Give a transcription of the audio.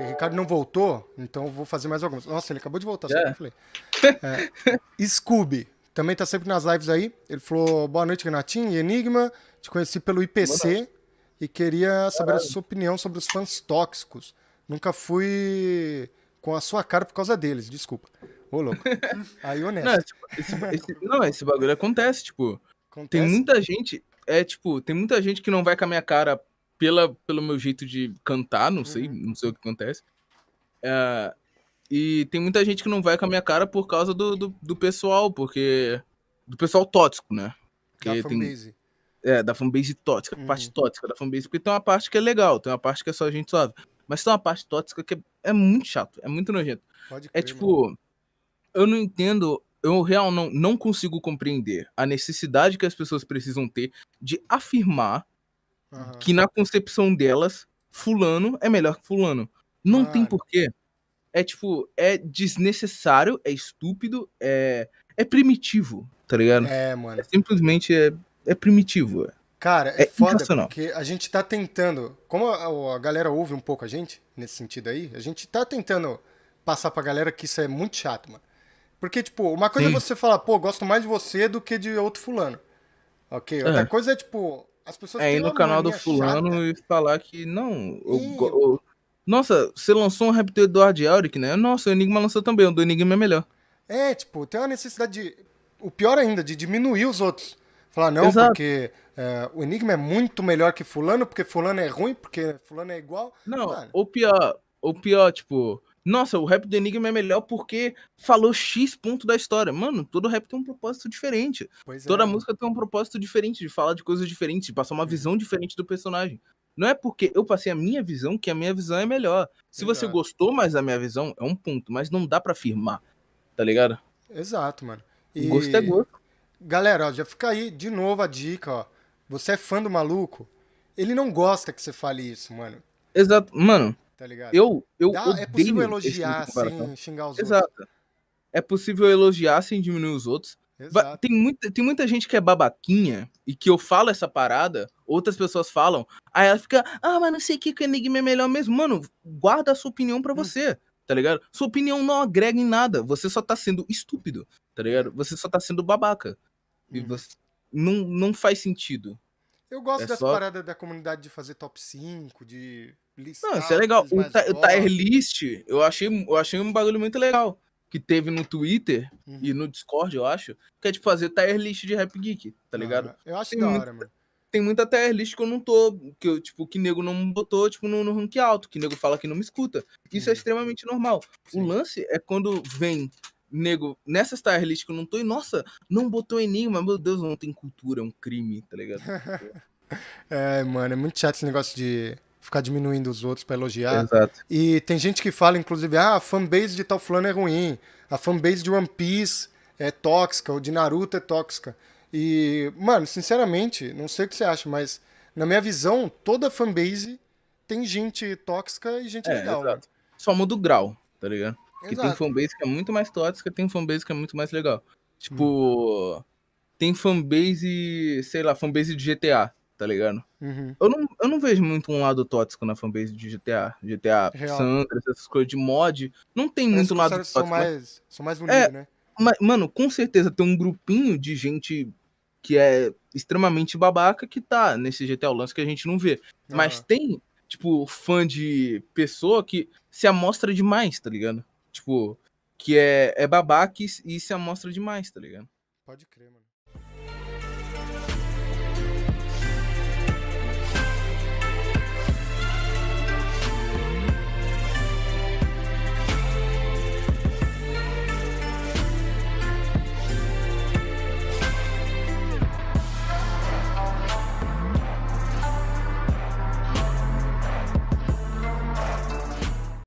Ricardo. O Ricardo não voltou, então vou fazer mais algumas. Nossa, ele acabou de voltar, yeah. só que eu falei. É, Scooby, também tá sempre nas lives aí. Ele falou: boa noite, Renatinho e Enigma. Te conheci pelo IPC e queria saber Caralho. a sua opinião sobre os fãs tóxicos. Nunca fui com a sua cara por causa deles, desculpa. Ô, louco. Aí, honesto. Não tipo, esse, esse, não, esse, bagulho acontece, tipo. Acontece? Tem muita gente. É, tipo, tem muita gente que não vai com a minha cara pela, pelo meu jeito de cantar, não uhum. sei, não sei o que acontece. Uh, e tem muita gente que não vai com a minha cara por causa do, do, do pessoal, porque. Do pessoal tóxico, né? Porque da tem, fanbase. É, da fanbase tóxica, uhum. parte tóxica da fanbase, porque tem uma parte que é legal, tem uma parte que é só a gente suave. Mas tem uma parte tóxica que é, é muito chato, é muito nojento. Pode é crer, é tipo, mano. eu não entendo eu real não, não consigo compreender a necessidade que as pessoas precisam ter de afirmar uhum. que na concepção delas, fulano é melhor que fulano. Não ah, tem porquê. É tipo, é desnecessário, é estúpido, é, é primitivo, tá ligado? É, mano. É, simplesmente é, é primitivo. É. Cara, é, é foda porque a gente tá tentando, como a, a, galera ouve um pouco a gente, nesse sentido aí, a gente tá tentando passar pra galera que isso é muito chato, mano. Porque, tipo, uma coisa é Sim. é você falar, pô, gosto mais de você do que de outro fulano. Ok? É. Outra coisa é, tipo, as pessoas é, ir no canal do fulano chata. e falar que não, eu, eu, nossa, você lançou um rap do Eduardo Auric né? Nossa, o Enigma lançou também, o do Enigma é melhor. É, tipo, tem uma necessidade de. O pior ainda, de diminuir os outros. Falar, não, Exato. porque é, o Enigma é muito melhor que Fulano, porque Fulano é ruim, porque Fulano é igual. Não, o pior, ou pior, tipo, nossa, o rap do Enigma é melhor porque falou X ponto da história. Mano, todo rap tem um propósito diferente. Pois Toda é. música tem um propósito diferente, de falar de coisas diferentes, de passar uma é. visão diferente do personagem. Não é porque eu passei a minha visão que a minha visão é melhor. Se Exato. você gostou mais da minha visão, é um ponto, mas não dá para afirmar, tá ligado? Exato, mano. E... Gosto é gosto. Galera, ó, já fica aí de novo a dica, ó. Você é fã do maluco? Ele não gosta que você fale isso, mano. Exato. Mano, Tá ligado? Eu, eu Dá, é possível elogiar tipo sem assim, xingar os Exato. outros. É possível elogiar sem diminuir os outros. Exato. Tem muita, tem muita gente que é babaquinha e que eu falo essa parada, outras pessoas falam, aí ela fica, ah, mas não sei o que, que enigma é melhor mesmo. Mano, guarda a sua opinião para hum. você, tá ligado? Sua opinião não agrega em nada, você só tá sendo estúpido, tá ligado? Você só tá sendo babaca. E hum. você, não, não faz sentido. Eu gosto é dessa só... parada da comunidade de fazer top 5, de não, isso é legal. O, ta o tier list, eu achei, eu achei um bagulho muito legal. Que teve no Twitter uhum. e no Discord, eu acho. Que é tipo fazer tier list de Rap Geek, tá ligado? Ah, eu acho tem da hora, muita, mano. Tem muita tier list que eu não tô. Que eu, tipo, que nego não botou, tipo, no, no rank alto. Que nego fala que não me escuta. Isso é uhum. é extremamente normal. Sim. O lance é quando vem nego, nessas tier list que eu não tô, e nossa, não botou em enigma, meu Deus, não tem cultura, é um crime, tá ligado? é, mano, é muito chato esse negócio de ficar diminuindo os outros para elogiar. Exato. E tem gente que fala, inclusive, ah, a fanbase de tal fulano é ruim, a fanbase de One Piece é tóxica, ou de Naruto é tóxica. E, mano, sinceramente, não sei o que você acha, mas na minha visão, toda fanbase tem gente tóxica e gente é, legal. Exato. Só muda o grau, tá ligado? Que tem fanbase que é muito mais tóxica, tem fanbase que é muito mais legal. Tipo, hum. tem fanbase, sei lá, fanbase de GTA tá ligado? Uhum. Eu, não, eu não vejo muito um lado tóxico na fanbase de GTA. GTA Sandra, essas coisas de mod. Não tem muito lado tóxico. São né? mais, são mais é, unidos, é, né? Mas, mano, com certeza tem um grupinho de gente que é extremamente babaca que tá nesse GTA o lance que a gente não vê. Uhum. Mas tem, tipo, fã de pessoa que se amostra demais, tá ligado? Tipo, que é, é babaca e, e se amostra demais, tá ligado? Pode crer, mano.